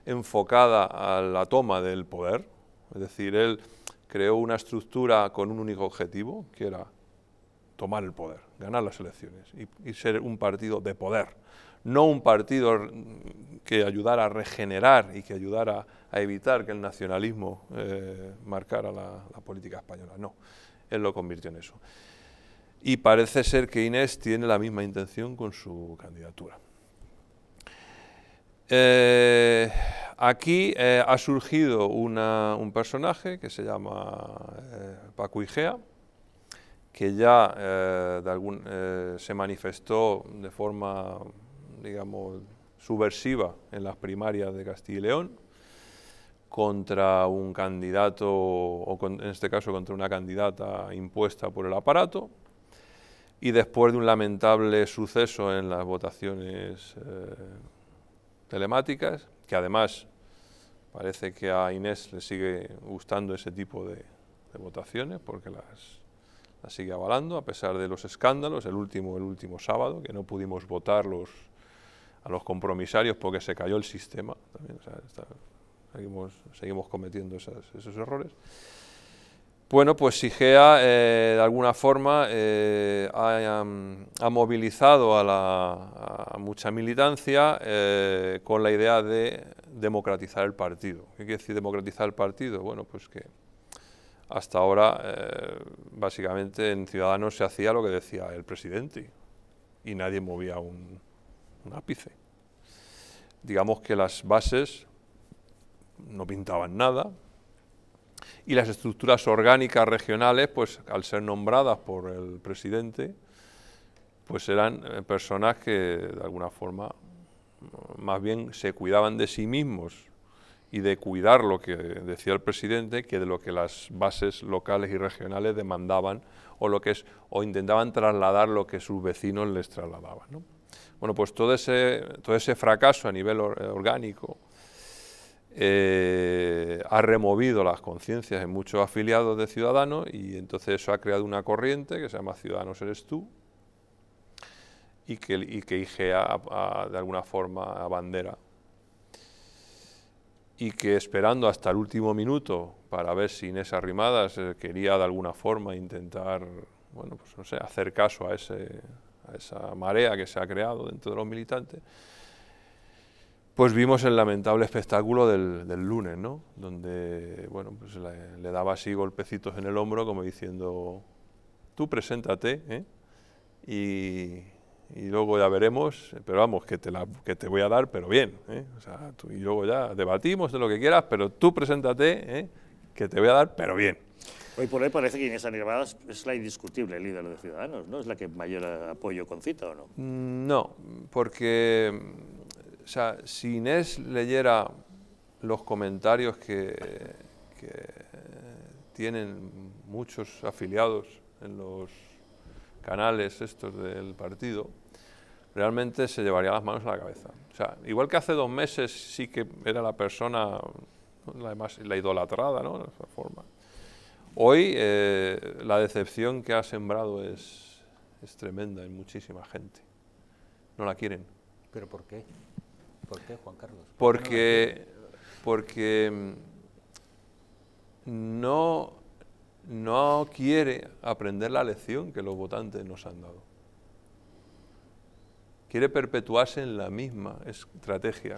enfocada a la toma del poder, es decir, él creó una estructura con un único objetivo, que era tomar el poder ganar las elecciones y, ser un partido de poder, no un partido que ayudara a regenerar y que ayudara a evitar que el nacionalismo eh, marcara la, política española. No, él lo convirtió en eso. Y parece ser que Inés tiene la misma intención con su candidatura. Eh, aquí eh, ha surgido un personaje que se llama Pacuigea. Paco Igea, que ya eh, eh, se manifestó de forma, digamos, subversiva en las primarias de Castilla y León contra un candidato, o en este caso contra una candidata impuesta por el aparato, y después de un lamentable suceso en las votaciones eh, telemáticas, que además parece que a Inés le sigue gustando ese tipo de votaciones, porque las sigue avalando a pesar de los escándalos, el último el último sábado, que no pudimos votar a los compromisarios porque se cayó el sistema. seguimos, cometiendo esos errores. Bueno, pues SIGEA eh, de alguna forma eh, ha, movilizado a, la, mucha militancia eh, con la idea de democratizar el partido. ¿Qué quiere decir democratizar el partido? Bueno, pues que hasta ahora, eh, básicamente en Ciudadanos se hacía lo que decía el presidente y nadie movía un, ápice. Digamos que las bases no pintaban nada, y las estructuras orgánicas regionales, pues al ser nombradas por el presidente, pues eran eh, personas que de alguna forma más bien se cuidaban de sí mismos y de cuidar lo que decía el presidente, que de lo que las bases locales y regionales demandaban o, lo que es, o intentaban trasladar lo que sus vecinos les trasladaban. Bueno, pues todo ese, todo ese fracaso a nivel orgánico eh, ha removido las conciencias en muchos afiliados de Ciudadanos y entonces eso ha creado una corriente que se llama Ciudadanos Eres Tú, y que, y que IGEA de alguna forma a bandera y que esperando hasta el último minuto para ver si Inés Arrimadas quería de alguna forma intentar, bueno, pues no sé, hacer caso a, a esa marea que se ha creado dentro de los militantes, pues vimos el lamentable espectáculo del, del lunes, Donde, bueno, pues le, daba así golpecitos en el hombro como diciendo, tú preséntate, ¿eh? Y, y luego ya veremos, pero vamos, que te, la, que te voy a dar, pero bien. ¿eh? y luego ya debatimos de lo que quieras, pero tú preséntate, ¿eh? que te voy a dar, pero bien. Hoy por hoy parece que Inés niñada es la indiscutible líder de Ciudadanos, ¿no? Es la que mayor apoyo concita, ¿o no? Mm, no, porque o si Inés leyera los comentarios que, que tienen muchos afiliados en los canales estos del partido, realmente se llevaría las manos a la cabeza. O sea, igual que hace dos meses sí que era la persona la, más, la idolatrada, ¿no? De esa forma. Hoy eh, la decepción que ha sembrado es, es tremenda en muchísima gente. No la quieren. ¿Pero por qué? ¿Por qué, Juan Carlos? porque, porque mm, no, no quiere aprender la lección que los votantes nos han dado quiere perpetuarse en la misma estrategia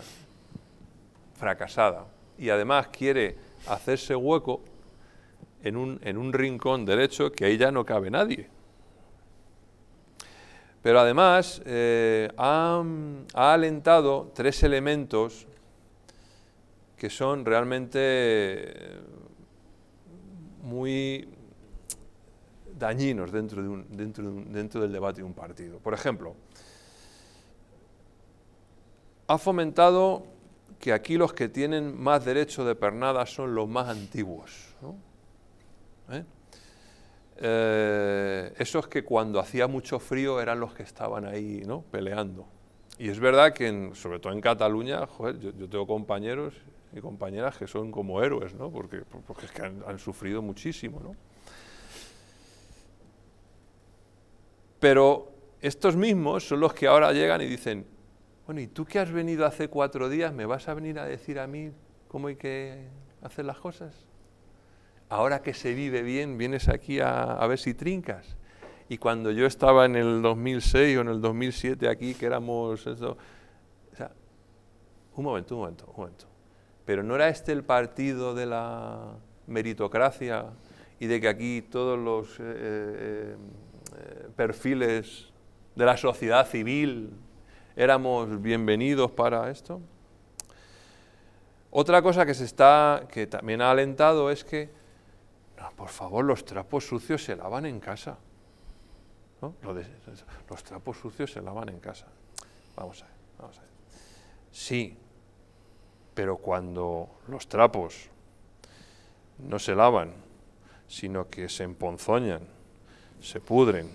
fracasada y además quiere hacerse hueco en un, rincón derecho que ahí ya no cabe nadie. Pero además eh, ha, alentado tres elementos que son realmente eh, muy dañinos dentro, dentro, dentro del debate de un partido. Por ejemplo, ha fomentado que aquí los que tienen más derecho de pernada son los más antiguos. Eso es ¿Eh? Eh, esos que cuando hacía mucho frío eran los que estaban ahí ¿no? peleando. Y es verdad que, sobre todo en Cataluña, yo, tengo compañeros y compañeras que son como héroes, ¿no? porque, han, han sufrido muchísimo. ¿no? Pero estos mismos son los que ahora llegan y dicen, bueno, ¿y tú que has venido hace cuatro días me vas a venir a decir a mí cómo hay que hacer las cosas? Ahora que se vive bien, vienes aquí a, ver si trincas. Y cuando yo estaba en el 2006 o en el 2007 aquí, que éramos eso... un momento, un momento, un momento. Pero no era este el partido de la meritocracia y de que aquí todos los eh, eh, eh, perfiles de la sociedad civil éramos bienvenidos para esto. Otra cosa que se está, que también ha alentado es que, por favor, los trapos sucios se lavan en casa. Los trapos sucios se lavan en casa. Vamos a ver, vamos a ver. Sí, pero cuando los trapos no se lavan, sino que se emponzoñan, se pudren,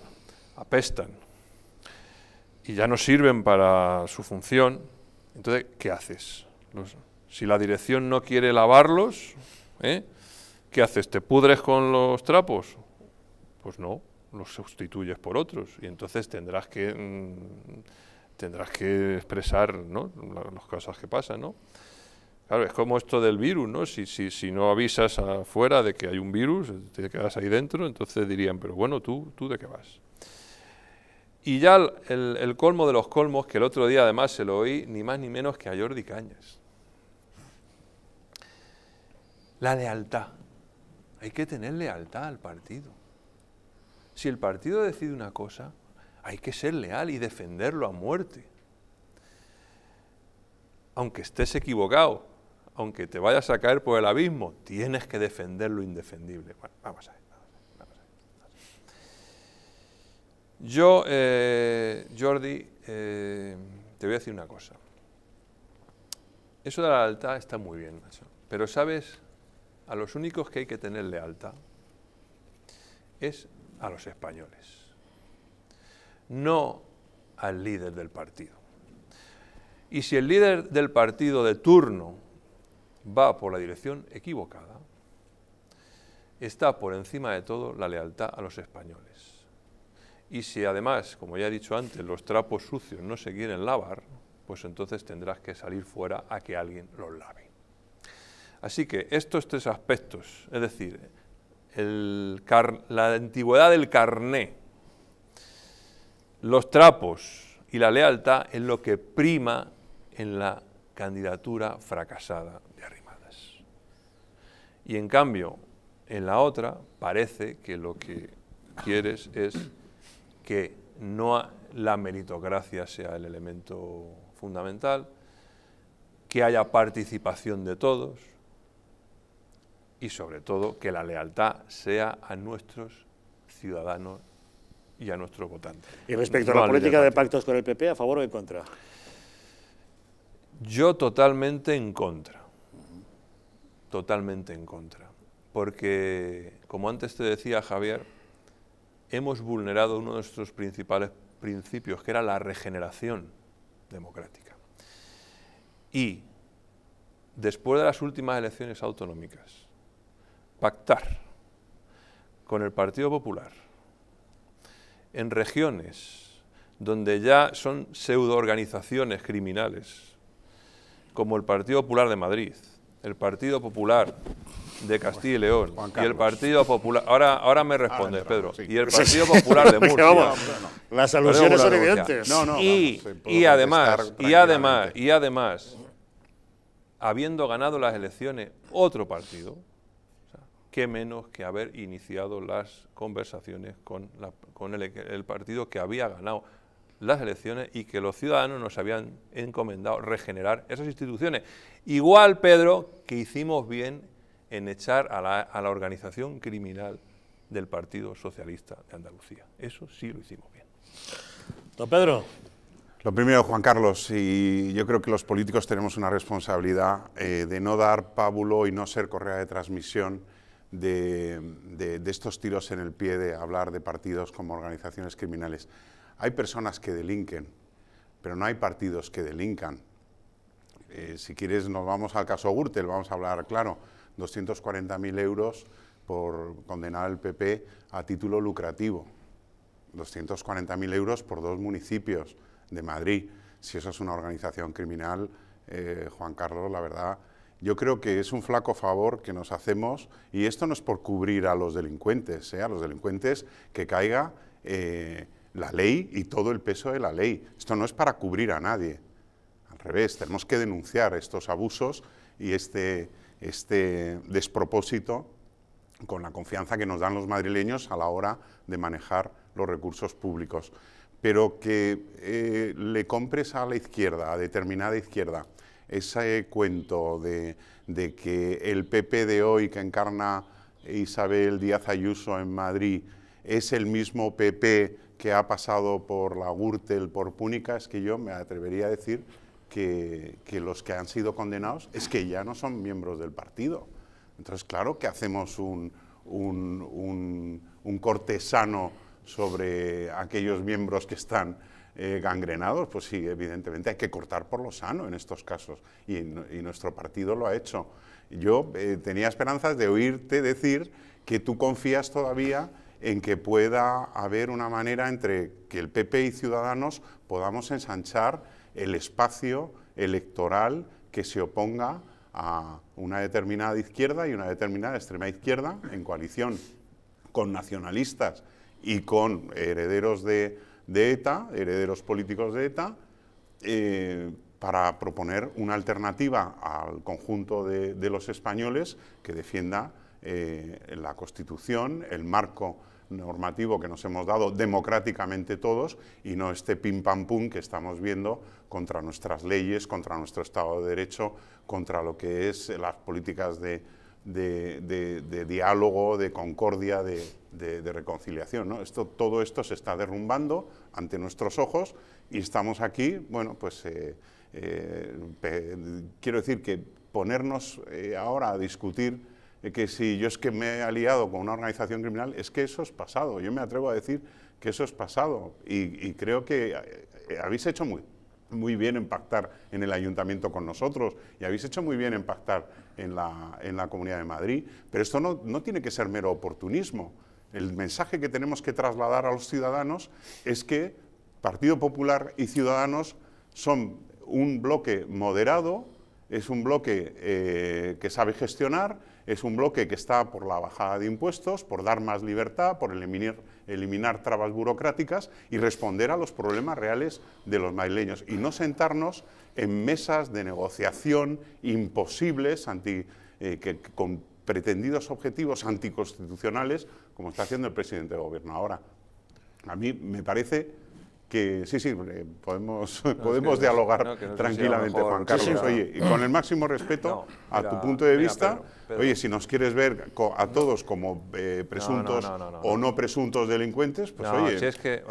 apestan, y ya no sirven para su función, entonces, ¿qué haces? si la dirección no quiere lavarlos, ¿eh? ¿qué haces? ¿Te pudres con los trapos? Pues no, los sustituyes por otros y entonces tendrás que, mm, tendrás que expresar ¿no? las cosas que pasan, ¿no? Claro, es como esto del virus, ¿no? Si, si, si, no avisas afuera de que hay un virus, te quedas ahí dentro, entonces dirían, pero bueno, tú, ¿tú de qué vas? Y ya el, colmo de los colmos, que el otro día además se lo oí, ni más ni menos que a Jordi Cañas. La lealtad. Hay que tener lealtad al partido. Si el partido decide una cosa, hay que ser leal y defenderlo a muerte. Aunque estés equivocado, aunque te vayas a caer por el abismo, tienes que defender lo indefendible. Bueno, vamos a ver. Yo, eh, Jordi, eh, te voy a decir una cosa. Eso de la lealtad está muy bien, macho. Pero sabes, a los únicos que hay que tener lealtad es a los españoles. No al líder del partido. Y si el líder del partido de turno va por la dirección equivocada, está por encima de todo la lealtad a los españoles. Y si además, como ya he dicho antes, los trapos sucios no se quieren lavar, pues entonces tendrás que salir fuera a que alguien los lave. Así que estos tres aspectos, es decir, la antigüedad del carné, los trapos y la lealtad es lo que prima en la candidatura fracasada de Arrimadas. Y en cambio, en la otra parece que lo que quieres es que no la meritocracia sea el elemento fundamental, que haya participación de todos y sobre todo que la lealtad sea a nuestros ciudadanos y a nuestros votantes. Y respecto a la política de pactos con el PP, ¿a favor o en contra? Yo totalmente en contra. Totalmente en contra. Porque, como antes te decía Javier, hemos vulnerado uno de nuestros principales principios, que era la regeneración democrática. Y después de las últimas elecciones autonómicas, pactar con el Partido Popular en regiones donde ya son pseudoorganizaciones criminales, como el Partido Popular de Madrid, el Partido Popular de Castilla y León y el Partido Popular. Ahora, ahora me responde Pedro. Y el Partido Popular de [LAUGHS] Murcia. las alusiones son evidentes. y, y además, y además, y además, habiendo ganado las elecciones otro partido, qué menos que haber iniciado las conversaciones con, con el partido que había ganado las elecciones y que los ciudadanos nos habían encomendado regenerar esas instituciones. Igual, Pedro, que hicimos bien en echar a la, organización criminal del Partido Socialista de Andalucía. Eso sí lo hicimos bien. Don Pedro. Lo primero, Juan Carlos, y yo creo que los políticos tenemos una responsabilidad eh, de no dar pábulo y no ser correa de transmisión de, estos tiros en el pie de hablar de partidos como organizaciones criminales. Hay personas que delinquen, pero no hay partidos que delincan. Eh, si quieres, nos vamos al caso Gürtel, vamos a hablar claro. 240.000 euros por condenar al PP a título lucrativo. 240.000 euros por dos municipios de Madrid. Si eso es una organización criminal, eh, Juan Carlos, la verdad, yo creo que es un flaco favor que nos hacemos y esto no es por cubrir a los delincuentes, eh, a los delincuentes que caiga eh, la ley y todo el peso de la ley. Esto no es para cubrir a nadie, al revés, tenemos que denunciar estos abusos y este, este despropósito con la confianza que nos dan los madrileños a la hora de manejar los recursos públicos. Pero que eh, le compres a la izquierda, a determinada izquierda, ese cuento de, de que el PP de hoy que encarna Isabel Díaz Ayuso en Madrid es el mismo PP que ha pasado por la Gürtel, por Púnica, es que yo me atrevería a decir que, los que han sido condenados es que ya no son miembros del partido. Entonces, claro que hacemos un, un, un, cortesano sobre aquellos miembros que están eh, gangrenados, pues sí, evidentemente hay que cortar por lo sano en estos casos, y, nuestro partido lo ha hecho. Yo eh, tenía esperanzas de oírte decir que tú confías todavía en que pueda haber una manera entre que el PP y Ciudadanos podamos ensanchar el espacio electoral que se oponga a una determinada izquierda y una determinada extrema izquierda en coalición con nacionalistas y con herederos de, ETA, herederos políticos de ETA, eh, para proponer una alternativa al conjunto de, los españoles que defienda eh, la Constitución, el marco normativo que nos hemos dado democráticamente todos y no este pim pam pum que estamos viendo contra nuestras leyes, contra nuestro Estado de Derecho, contra lo que es las políticas de, diálogo, de concordia, de, reconciliación. Esto, todo esto se está derrumbando ante nuestros ojos y estamos aquí, bueno, pues eh, eh, quiero decir que ponernos eh, ahora a discutir que si yo es que me he aliado con una organización criminal, es que eso es pasado. Yo me atrevo a decir que eso es pasado y, creo que eh, eh, habéis hecho muy, muy bien en pactar en el ayuntamiento con nosotros y habéis hecho muy bien en pactar en la, Comunidad de Madrid, pero esto no, tiene que ser mero oportunismo. El mensaje que tenemos que trasladar a los ciudadanos es que Partido Popular y Ciudadanos son un bloque moderado, es un bloque eh, que sabe gestionar es un bloque que está por la bajada de impuestos, por dar más libertad, por eliminar, eliminar trabas burocráticas y responder a los problemas reales de los maileños y no sentarnos en mesas de negociación imposibles eh, con pretendidos objetivos anticonstitucionales como está haciendo el presidente de gobierno ahora. A mí me parece que sí, sí, podemos, podemos dialogar tranquilamente, Juan Carlos. oye, y con el máximo respeto a tu punto de vista, oye, si nos quieres ver a todos como eh, presuntos o no presuntos delincuentes, pues oye,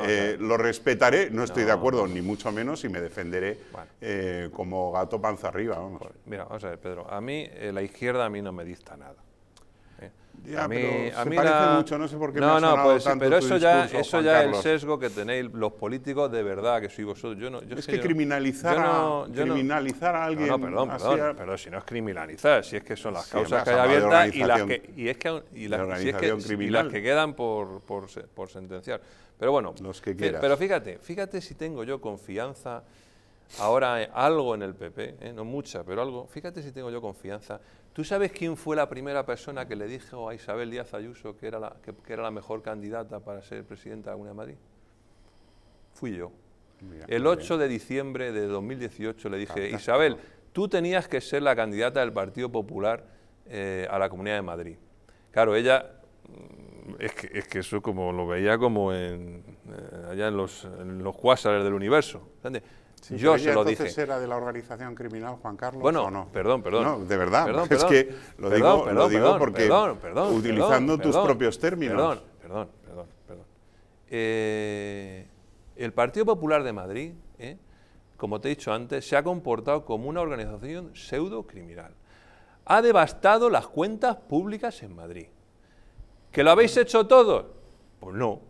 eh, lo respetaré, no estoy de acuerdo, ni mucho menos, y me defenderé eh, como gato panza arriba. Vamos. Mira, vamos a ver, Pedro, a mí la izquierda a mí no me dicta nada a mí, pero parece mucho, no sé por qué. me pues pero eso ya, eso ya el sesgo que tenéis los políticos de verdad, que soy vosotros. Yo es que criminalizar, a, criminalizar a alguien. No, perdón, perdón. Pero si no es criminalizar, si es que son las causas que hay abiertas y las que, es que, y que quedan por, sentenciar. Pero bueno, pero fíjate, fíjate si tengo yo confianza ahora algo en el PP, ¿eh? no mucha, pero algo. Fíjate si tengo yo confianza ¿Tú sabes quién fue la primera persona que le dijo a Isabel Díaz Ayuso que era la, que, era la mejor candidata para ser presidenta de la Comunidad de Madrid? Fui yo. el 8 de diciembre de 2018 le dije, Isabel, tú tenías que ser la candidata del Partido Popular eh, a la Comunidad de Madrid. Claro, ella, mm, es que, eso como lo veía como en, eh, allá en los, cuásares del universo yo lo entonces era de la organización criminal, Juan Carlos? Bueno, no? perdón, perdón. No, de verdad, es que lo digo, lo digo porque utilizando tus propios términos. Perdón, perdón, perdón. perdón. Eh, el Partido Popular de Madrid, eh, como te he dicho antes, se ha comportado como una organización pseudo-criminal. Ha devastado las cuentas públicas en Madrid. ¿Que lo habéis hecho todos? Pues no,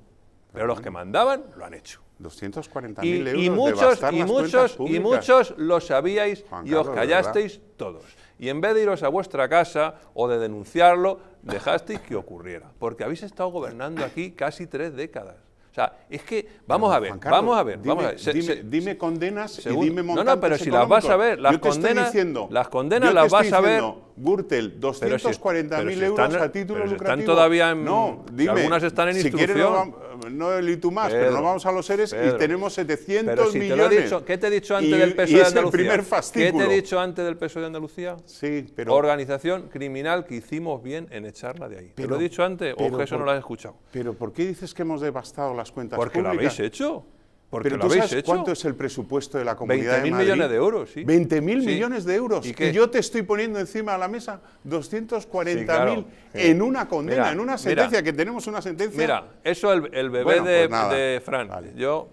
pero los que mandaban lo han hecho. 240.000 euros. Y muchos, y, muchos y muchos lo sabíais y os callasteis todos. Y en vez de iros a vuestra casa o de denunciarlo, dejasteis que ocurriera. Porque habéis estado gobernando aquí casi tres décadas. O sea, es que, vamos a ver, vamos a ver, dime, vamos dime, condenas y dime montantes No, no, pero si las vas a ver, las condenas, las condenas las vas a ver Gürtel, 240.000 euros a título pero lucrativo. Están todavía en. No, dime. Algunas están en si instrucción. no, el más, pero no vamos a los seres y tenemos 700 pero si millones. Te he dicho, ¿Qué te he dicho antes del peso de Andalucía? El primer fascículo. ¿Qué te he dicho antes del peso de Andalucía? Sí, pero. Organización criminal que hicimos bien en echarla de ahí. ¿Te lo he dicho antes o eso no lo has escuchado? Pero ¿por qué dices que hemos devastado las cuentas públicas? Porque lo habéis hecho. Pero tú sabes cuánto es el presupuesto de la Comunidad de Madrid. 20.000 millones de euros, sí. 20.000 millones de euros. ¿Y, yo te estoy poniendo encima de la mesa 240.000 eh, en una condena, en una sentencia, que tenemos una sentencia... Mira, eso el, bebé pues de, Fran. Yo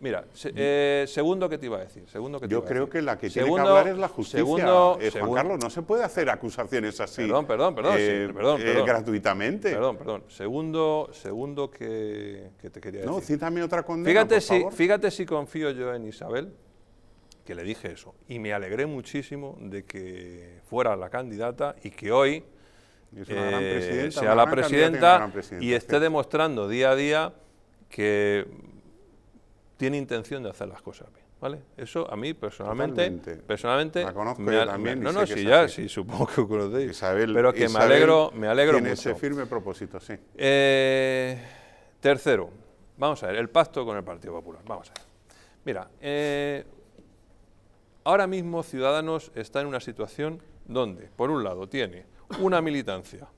Mira, mm. eh, segundo que te iba a decir. Segundo que te Yo iba creo a decir. que la que tiene que hablar es la justicia. Segundo, eh, Juan Carlos, no se puede hacer acusaciones así. Perdón, perdón, perdón. Eh, gratuitamente. Perdón, perdón. Segundo, segundo que, te quería decir. No, cítame otra condena. fíjate si confío yo en Isabel, que le dije eso. Y me alegré muchísimo de que fuera la candidata y que hoy sea la presidenta y esté demostrando día a día que tiene intención de hacer las cosas bien. ¿Vale? Eso a mí personalmente, personalmente la conozco yo también. no, no, sí, ya, sí, supongo que conocéis. Isabel, pero que me alegro, me alegro tiene ese firme propósito, sí. Eh, tercero, vamos a ver, el pacto con el Partido Popular. Vamos a ver. Mira, eh, ahora mismo Ciudadanos está en una situación donde, por un lado, tiene una militancia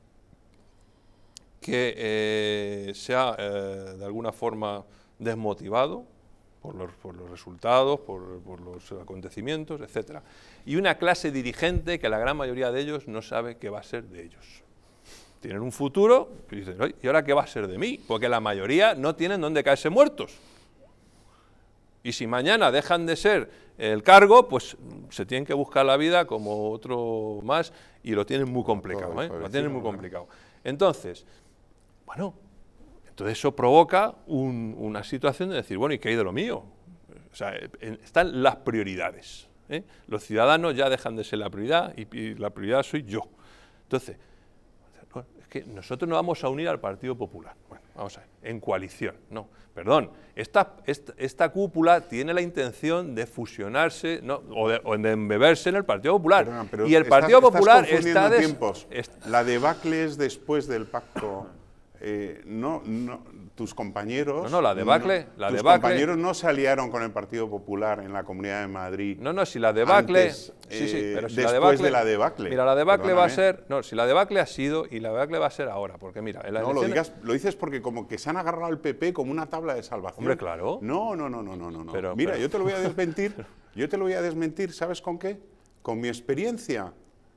que eh, se ha, de alguna forma, desmotivado, por los, resultados, por, los acontecimientos, etc. Y una clase dirigente que la gran mayoría de ellos no sabe qué va a ser de ellos. Tienen un futuro y dicen, ¿y ahora qué va a ser de mí? Porque la mayoría no tienen dónde caerse muertos. Y si mañana dejan de ser el cargo, pues se tienen que buscar la vida como otro más y lo tienen muy complicado. ¿eh? Lo tienen muy complicado. Entonces, bueno, entonces eso provoca una situación de decir, bueno, ¿y qué hay de lo mío? O sea, están las prioridades. ¿eh? Los ciudadanos ya dejan de ser la prioridad y, la prioridad soy yo. Entonces, es que nosotros no vamos a unir al Partido Popular. Bueno, vamos a ver, en coalición, no. Perdón, esta, esta, cúpula tiene la intención de fusionarse o, de, embeberse en el Partido Popular. y el Partido Popular está... la debacle es después del pacto... Eh, no, no, tus compañeros... No, la debacle, tus compañeros no se aliaron con el Partido Popular en la Comunidad de Madrid... No, no, si la debacle... sí, sí, eh, pero si la debacle, de la debacle... Mira, la debacle va a ser... No, si la debacle ha sido y la debacle va a ser ahora, porque mira... no, lo, dices porque como que se han agarrado al PP como una tabla de salvación. Hombre, claro. No, no, no, no, no, no. Pero, mira, yo te lo voy a desmentir, [LAUGHS] yo te lo voy a desmentir, ¿sabes con qué? Con mi experiencia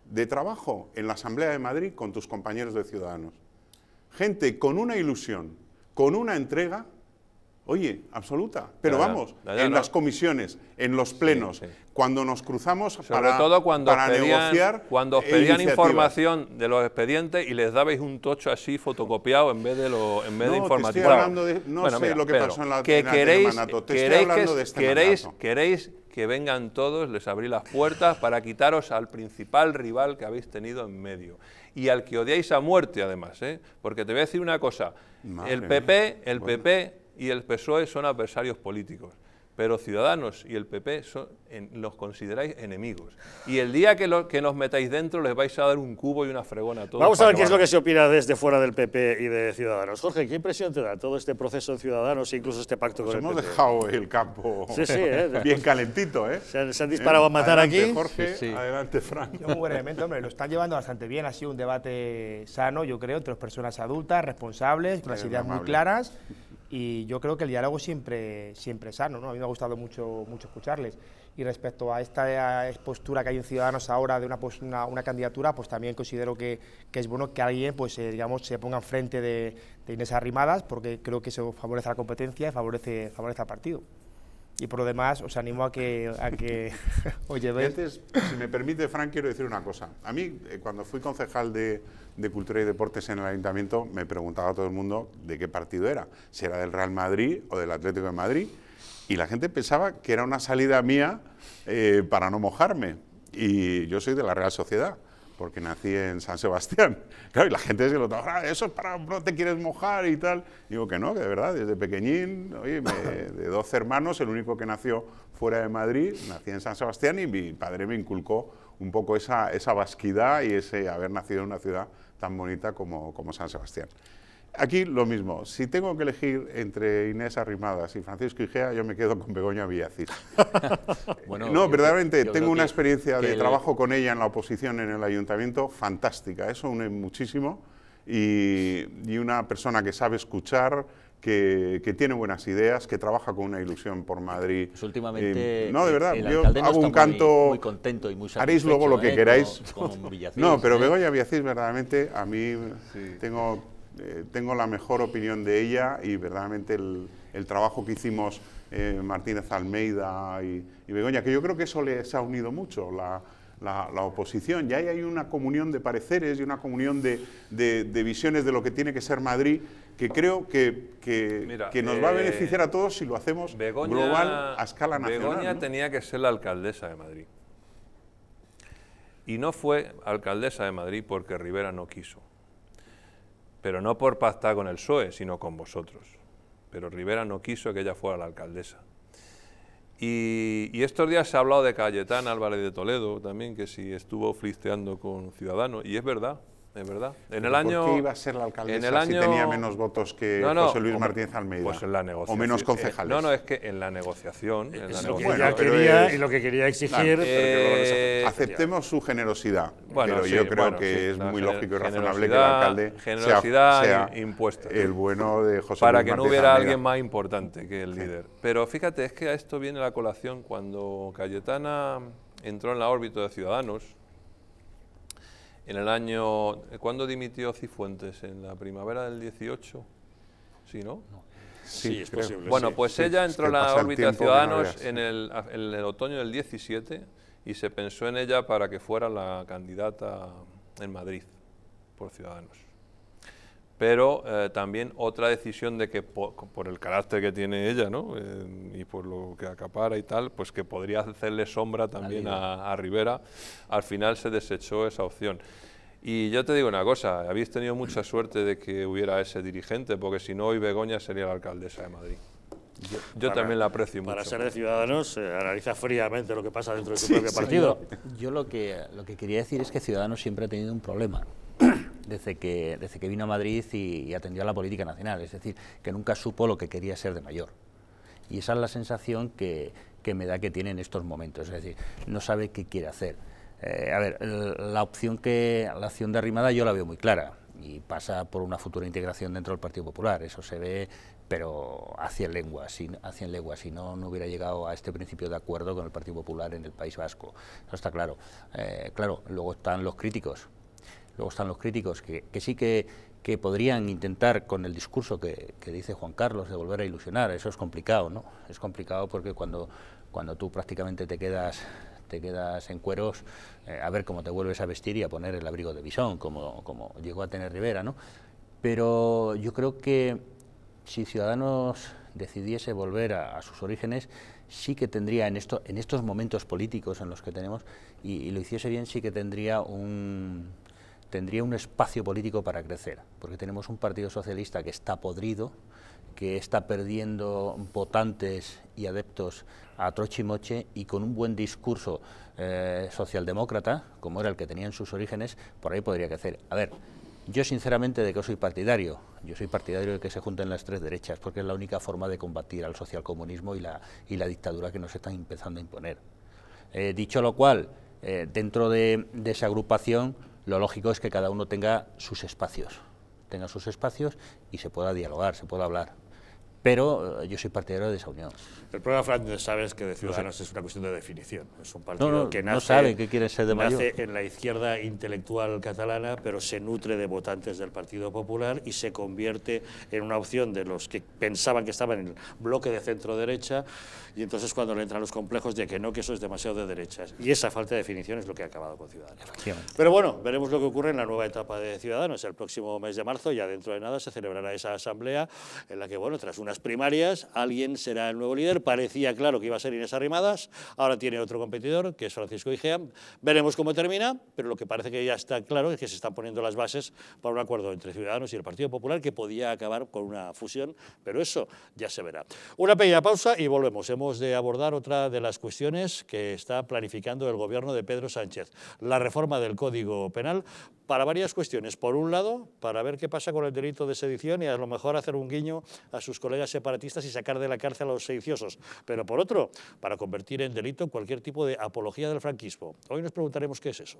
de trabajo en la Asamblea de Madrid con tus compañeros de Ciudadanos gente con una ilusión, con una entrega, oye, absoluta. Pero vamos, en las comisiones, en los plenos, cuando nos cruzamos Sobre para, todo cuando negociar. Cuando os e pedían información de los expedientes y les dabais un tocho así fotocopiado en vez de, lo, en vez no, de no sé lo que pasó en la que queréis, queréis, de queréis, este queréis que vengan todos, les abrí las puertas para quitaros al principal rival que habéis tenido en medio y al que odiáis a muerte además, ¿eh? porque te voy a decir una cosa, el PP, el PP y el PSOE son adversarios políticos pero Ciudadanos y el PP son, los consideráis enemigos. Y el día que, nos metáis dentro les vais a dar un cubo y una fregona a todos. Vamos a ver qué es lo que se opina desde fuera del PP y de Ciudadanos. Jorge, ¿qué impresión te da todo este proceso de Ciudadanos e incluso este pacto con hemos dejado el campo ¿eh? [LAUGHS] bien calentito. ¿eh? Se, han, disparado a ¿Eh? matar aquí. Jorge, adelante Frank. muy brevemente, hombre, lo están llevando bastante bien. Ha sido un debate sano, yo creo, entre personas adultas, responsables, con las ideas muy claras y yo creo que el diálogo siempre, siempre es sano, ¿no? a mí me ha gustado mucho, mucho escucharles. Y respecto a esta postura que hay en Ciudadanos ahora de una, una, candidatura, pues también considero que, que, es bueno que alguien pues, eh, digamos, se ponga enfrente de, de Inés Arrimadas, porque creo que eso favorece a la competencia y favorece, favorece al partido. Y por lo demás, os animo a que, a que [LAUGHS] si me permite, Frank, quiero decir una cosa. A mí, eh, cuando fui concejal de, de Cultura y Deportes en el Ayuntamiento, me preguntaba a todo el mundo de qué partido era, si era del Real Madrid o del Atlético de Madrid, y la gente pensaba que era una salida mía eh, para no mojarme, y yo soy de la Real Sociedad, porque nací en San Sebastián. [LAUGHS] y la gente se lo toma, ah, eso es para, no te quieres mojar y tal. digo que no, que de verdad, desde pequeñín, [LAUGHS] de 12 hermanos, el único que nació fuera de Madrid, nací en San Sebastián y mi padre me inculcó un poco esa, esa vasquidad y ese haber nacido en una ciudad tan bonita como, San Sebastián. Aquí lo mismo, si tengo que elegir entre Inés Arrimadas y Francisco Igea, yo me quedo con Begoña Villacís. [LAUGHS] bueno, no, verdaderamente, tengo una experiencia de trabajo con ella en la oposición en el ayuntamiento fantástica, eso une muchísimo y una persona que sabe escuchar, que, tiene buenas ideas, que trabaja con una ilusión por Madrid. últimamente. Eh, no, de verdad, yo hago un canto. Muy, contento y muy Haréis luego lo que ¿eh? queráis. [LAUGHS] no, pero ¿eh? Begoña Villacís, verdaderamente, a mí tengo, tengo la mejor opinión de ella y verdaderamente el, trabajo que hicimos Martínez Almeida y, Begoña, que yo creo que eso les ha unido mucho. La, la, oposición. Ya hay una comunión de pareceres y una comunión de, de, de, visiones de lo que tiene que ser Madrid que creo que, que, nos va a eh, beneficiar a todos si lo hacemos global a escala nacional. Begoña tenía que ser la alcaldesa de Madrid. Y no fue alcaldesa de Madrid porque Rivera no quiso. Pero no por pactar con el PSOE, sino con vosotros. Pero Rivera no quiso que ella fuera la alcaldesa. Y, estos días se ha hablado de Cayetán Álvarez de Toledo también, que sí, estuvo flisteando con Ciudadanos, y es verdad, verdad. En el año, ¿Por qué iba a ser la alcaldesa el si tenía menos votos que José Luis Martínez Almeida? Pues en la negociación. O menos eh, concejales. no, no, es que en la negociación. En la y lo que quería exigir. Eh, aceptemos su generosidad. Bueno, pero yo creo que es muy lógico y razonable que el alcalde generosidad sea, impuesta. El bueno de José Martínez Para que no hubiera alguien más importante que el líder. Pero fíjate, es que a esto viene la colación cuando Cayetana entró en la órbita de Ciudadanos en el año... ¿Cuándo dimitió Cifuentes? ¿En la primavera del 18? ¿Sí, no? Sí, es posible. Bueno, pues ella entró en la órbita Ciudadanos en, en, el, otoño del 17 y se pensó en ella para que fuera la candidata en Madrid por Ciudadanos pero eh, también otra decisión de que por el carácter que tiene ella ¿no? Eh, y por lo que acapara y tal, pues que podría hacerle sombra también a, Rivera, al final se desechó esa opción. Y yo te digo una cosa, habéis tenido mucha [CLEARS THROAT] suerte de que hubiera ese dirigente, porque si no hoy Begoña sería la alcaldesa de Madrid. Yo, también la aprecio para mucho. Para ser de Ciudadanos, eh, analiza fríamente lo que pasa dentro de su propio partido. Yo, yo lo, que, lo que quería decir es que Ciudadanos siempre ha tenido un problema desde que, desde que vino a Madrid y, atendió a la política nacional, es decir, que nunca supo lo que quería ser de mayor. Y esa es la sensación que, me da que tiene en estos momentos, es decir, no sabe qué quiere hacer. Eh, a ver, la opción, que, la opción de Arrimada yo la veo muy clara y pasa por una futura integración dentro del Partido Popular, eso se ve, pero a cien lenguas, si, si no, no hubiera llegado a este principio de acuerdo con el Partido Popular en el País Vasco, eso está claro. Eh, claro, luego están los críticos, Luego están los críticos que, sí que, podrían intentar con el discurso que, dice Juan Carlos de volver a ilusionar. Eso es complicado, ¿no? Es complicado porque cuando, cuando tú prácticamente te quedas te quedas en cueros, eh, a ver cómo te vuelves a vestir y a poner el abrigo de visón, como, como llegó a tener Rivera, ¿no? Pero yo creo que si Ciudadanos decidiese volver a, sus orígenes, sí que tendría en, esto, en estos momentos políticos en los que tenemos, y lo hiciese bien, sí que tendría un, tendría un espacio político para crecer, porque tenemos un Partido Socialista que está podrido, que está perdiendo votantes y adeptos a trochimoche y con un buen discurso eh, socialdemócrata, como era el que tenía en sus orígenes, por ahí podría crecer. A ver, yo sinceramente de que soy partidario, yo soy partidario de que se junten las tres derechas, porque es la única forma de combatir al socialcomunismo y la, la dictadura que nos están empezando a imponer. Eh, dicho lo cual, eh, dentro de esa agrupación, lo lógico es que cada uno tenga sus espacios, tenga sus espacios y se pueda dialogar, se pueda hablar. Pero eh, yo soy partidario de esa unión. El problema, Fran, sabes que de Ciudadanos es una cuestión de definición. Es un partido que nace, sabe qué quiere ser de en la izquierda intelectual catalana, pero se nutre de votantes del Partido Popular y se convierte en una opción de los que pensaban que estaban en el bloque de centro-derecha y entonces cuando le entran los complejos de que no, que eso es demasiado de derechas. Y esa falta de definición es lo que ha acabado con Ciudadanos. Pero bueno, veremos lo que ocurre en la nueva etapa de Ciudadanos. El próximo mes de marzo, ya dentro de nada, se celebrará esa asamblea en la que, bueno, tras una primarias alguien será el nuevo líder. Parecía claro que iba a ser Inés Arrimadas, ahora tiene otro competidor, que es Francisco Igea. Veremos cómo termina, pero lo que parece que ya está claro es que se están poniendo las bases para un acuerdo entre Ciudadanos y el Partido Popular que podía acabar con una fusión, pero eso ya se verá. Una pequeña pausa y volvemos. Hemos de abordar otra de las cuestiones que está planificando el gobierno de Pedro Sánchez, la reforma del Código Penal para varias cuestiones. Por un lado, para ver qué pasa con el delito de sedición y a lo mejor hacer un guiño a sus colegas separatistas y sacar de la cárcel a los sediciosos. Pero por otro, para convertir en delito cualquier tipo de apología del franquismo. Hoy nos preguntaremos qué es eso.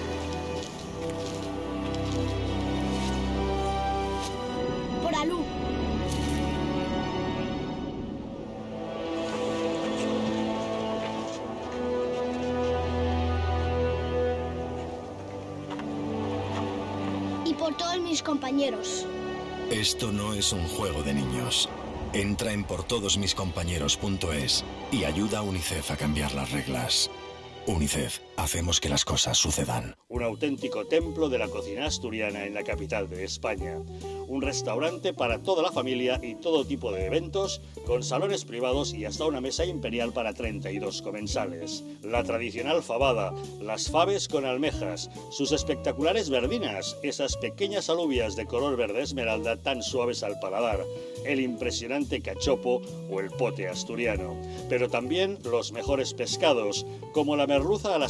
por todos mis compañeros. Esto no es un juego de niños. Entra en portodosmiscompañeros.es y ayuda a UNICEF a cambiar las reglas. UNICEF hacemos que las cosas sucedan. Un auténtico templo de la cocina asturiana en la capital de España. Un restaurante para toda la familia y todo tipo de eventos, con salones privados y hasta una mesa imperial para 32 comensales. La tradicional fabada, las faves con almejas, sus espectaculares verdinas, esas pequeñas alubias de color verde esmeralda tan suaves al paladar, el impresionante cachopo o el pote asturiano. Pero también los mejores pescados, como la merluza al la